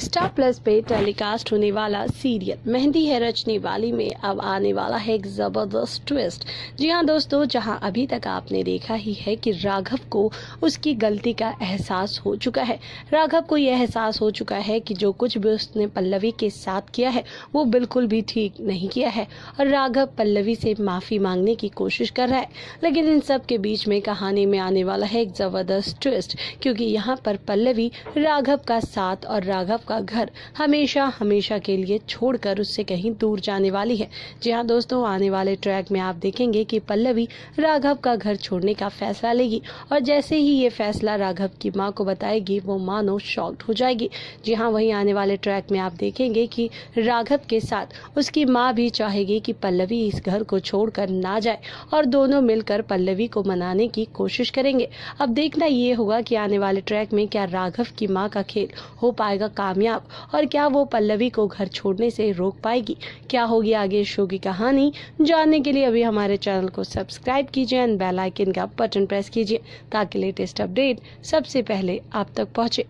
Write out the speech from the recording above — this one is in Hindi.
स्टार प्लस पे टेलीकास्ट होने वाला सीरियल मेहंदी है रचने वाली में अब आने वाला है एक जबरदस्त ट्विस्ट जी हाँ दोस्तों जहाँ अभी तक आपने देखा ही है कि राघव को उसकी गलती का एहसास हो चुका है राघव को यह एहसास हो चुका है कि जो कुछ भी उसने पल्लवी के साथ किया है वो बिल्कुल भी ठीक नहीं किया है और राघव पल्लवी से माफी मांगने की कोशिश कर रहा है लेकिन इन सब के बीच में कहानी में आने वाला है एक जबरदस्त ट्विस्ट क्योंकि यहाँ पर पल्लवी राघव का साथ और राघव आपका घर हमेशा हमेशा के लिए छोड़कर उससे कहीं दूर जाने वाली है जी हाँ दोस्तों आने वाले ट्रैक में आप देखेंगे कि पल्लवी राघव का घर छोड़ने का फैसला लेगी और जैसे ही ये फैसला राघव की माँ को बताएगी वो मानो शॉक्ट हो जाएगी जी हाँ वही आने वाले ट्रैक में आप देखेंगे की राघव के साथ उसकी माँ भी चाहेगी की पल्लवी इस घर को कर ना जाए और दोनों मिलकर पल्लवी को मनाने की कोशिश करेंगे अब देखना ये होगा की आने वाले ट्रैक में क्या राघव की माँ का खेल हो पाएगा काम कामयाब और क्या वो पल्लवी को घर छोड़ने से रोक पाएगी क्या होगी आगे इस शो की कहानी जानने के लिए अभी हमारे चैनल को सब्सक्राइब कीजिए एंड बेल आइकन का बटन प्रेस कीजिए ताकि लेटेस्ट अपडेट सबसे पहले आप तक पहुंचे